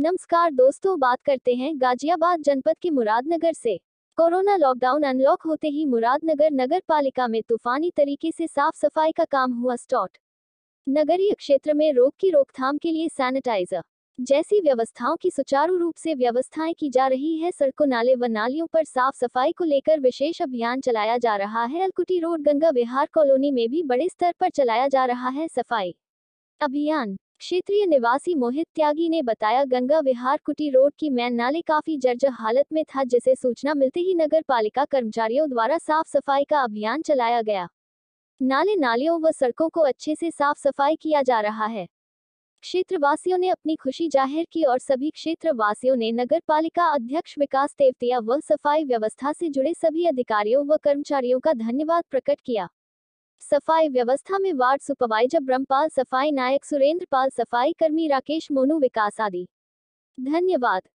नमस्कार दोस्तों बात करते हैं गाजियाबाद जनपद के मुरादनगर से कोरोना लॉकडाउन अनलॉक होते ही मुरादनगर नगर पालिका में तूफानी तरीके से साफ सफाई का काम हुआ स्टॉट नगरीय क्षेत्र में रोग की रोकथाम के लिए सैनिटाइजर जैसी व्यवस्थाओं की सुचारू रूप से व्यवस्थाएं की जा रही है सड़कों नाले व नालियों पर साफ सफाई को लेकर विशेष अभियान चलाया जा रहा है अलकुटी रोड गंगा विहार कॉलोनी में भी बड़े स्तर पर चलाया जा रहा है सफाई अभियान क्षेत्रीय निवासी मोहित त्यागी ने बताया गंगा विहार कुटी रोड की मैन नाले काफी जर्जर हालत में था जिसे सूचना मिलते ही नगर पालिका कर्मचारियों द्वारा साफ सफाई का अभियान चलाया गया नाले नालियों व सड़कों को अच्छे से साफ सफाई किया जा रहा है क्षेत्रवासियों ने अपनी खुशी जाहिर की और सभी क्षेत्रवासियों ने नगर पालिका अध्यक्ष विकास तेवतिया व सफाई व्यवस्था से जुड़े सभी अधिकारियों व कर्मचारियों का धन्यवाद प्रकट किया सफाई व्यवस्था में वार्ड सुपरवाइजर ब्रह्मपाल सफाई नायक सुरेंद्र पाल सफाई कर्मी राकेश मोनू विकास आदि धन्यवाद